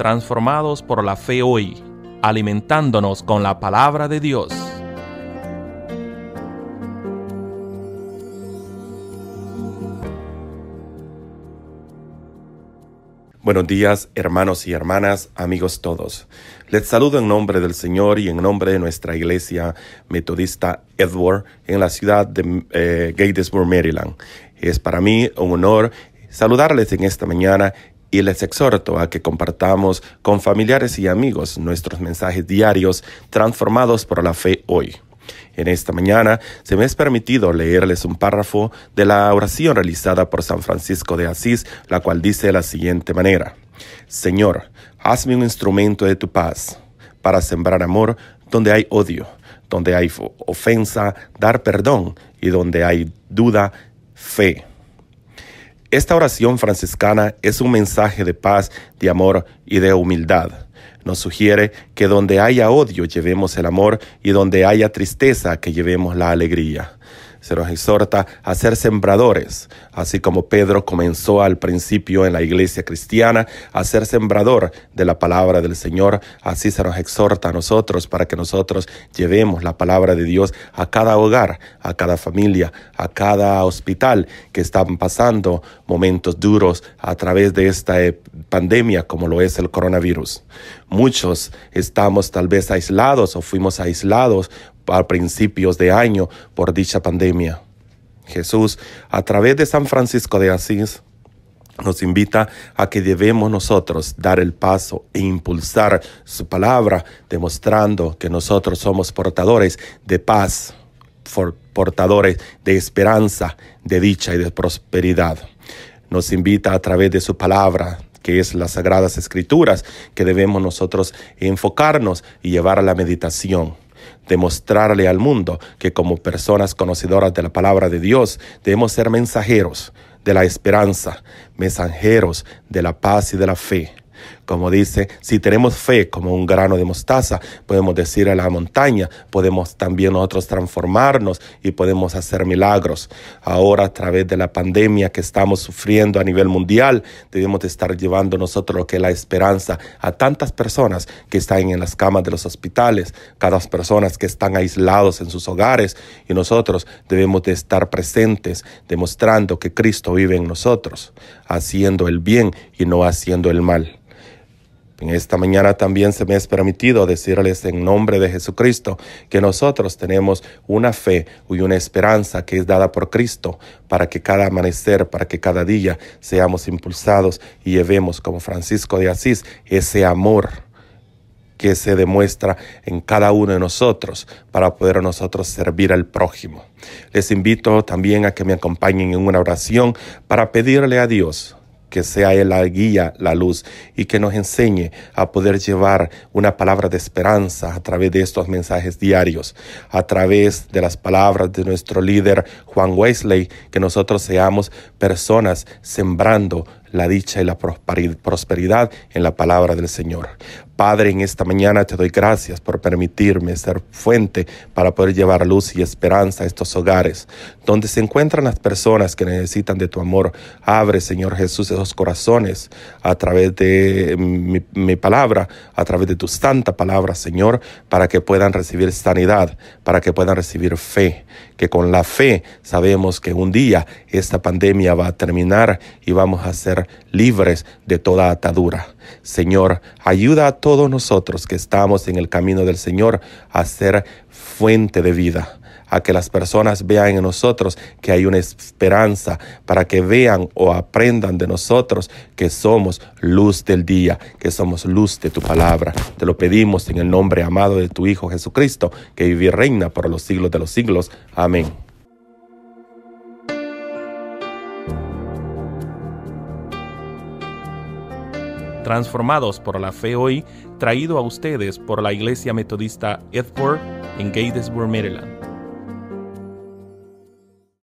transformados por la fe hoy, alimentándonos con la palabra de Dios. Buenos días, hermanos y hermanas, amigos todos. Les saludo en nombre del Señor y en nombre de nuestra iglesia metodista Edward en la ciudad de eh, Maryland. Es para mí un honor saludarles en esta mañana y les exhorto a que compartamos con familiares y amigos nuestros mensajes diarios transformados por la fe hoy. En esta mañana se me es permitido leerles un párrafo de la oración realizada por San Francisco de Asís, la cual dice de la siguiente manera. Señor, hazme un instrumento de tu paz para sembrar amor donde hay odio, donde hay ofensa, dar perdón y donde hay duda, fe. Esta oración franciscana es un mensaje de paz, de amor y de humildad. Nos sugiere que donde haya odio llevemos el amor y donde haya tristeza que llevemos la alegría se nos exhorta a ser sembradores, así como Pedro comenzó al principio en la iglesia cristiana a ser sembrador de la palabra del Señor, así se nos exhorta a nosotros para que nosotros llevemos la palabra de Dios a cada hogar, a cada familia, a cada hospital que están pasando momentos duros a través de esta eh, pandemia como lo es el coronavirus. Muchos estamos tal vez aislados o fuimos aislados a principios de año por dicha pandemia. Jesús, a través de San Francisco de Asís, nos invita a que debemos nosotros dar el paso e impulsar su palabra, demostrando que nosotros somos portadores de paz, portadores de esperanza, de dicha y de prosperidad. Nos invita a través de su palabra, que es las sagradas escrituras, que debemos nosotros enfocarnos y llevar a la meditación demostrarle al mundo que como personas conocedoras de la palabra de Dios debemos ser mensajeros de la esperanza, mensajeros de la paz y de la fe. Como dice, si tenemos fe como un grano de mostaza, podemos decir a la montaña, podemos también nosotros transformarnos y podemos hacer milagros. Ahora, a través de la pandemia que estamos sufriendo a nivel mundial, debemos de estar llevando nosotros lo que es la esperanza a tantas personas que están en las camas de los hospitales, cada personas que están aislados en sus hogares y nosotros debemos de estar presentes demostrando que Cristo vive en nosotros, haciendo el bien y no haciendo el mal. En esta mañana también se me es permitido decirles en nombre de Jesucristo que nosotros tenemos una fe y una esperanza que es dada por Cristo para que cada amanecer, para que cada día seamos impulsados y llevemos como Francisco de Asís ese amor que se demuestra en cada uno de nosotros para poder nosotros servir al prójimo. Les invito también a que me acompañen en una oración para pedirle a Dios que sea Él la guía, la luz, y que nos enseñe a poder llevar una palabra de esperanza a través de estos mensajes diarios, a través de las palabras de nuestro líder Juan Wesley, que nosotros seamos personas sembrando la dicha y la prosperidad en la palabra del Señor. Padre, en esta mañana te doy gracias por permitirme ser fuente para poder llevar luz y esperanza a estos hogares, donde se encuentran las personas que necesitan de tu amor. Abre, Señor Jesús, esos corazones a través de mi, palabra, a través de tu santa palabra, Señor, para que puedan recibir sanidad, para que puedan recibir fe, que con la fe sabemos que un día esta pandemia va a terminar y vamos a ser libres de toda atadura. Señor, ayuda a todos nosotros que estamos en el camino del Señor a ser fuente de vida a que las personas vean en nosotros que hay una esperanza, para que vean o aprendan de nosotros que somos luz del día, que somos luz de tu palabra. Te lo pedimos en el nombre amado de tu Hijo Jesucristo, que vive y reina por los siglos de los siglos. Amén. transformados por la fe hoy, traído a ustedes por la Iglesia Metodista Edford en Gatesburg, Maryland.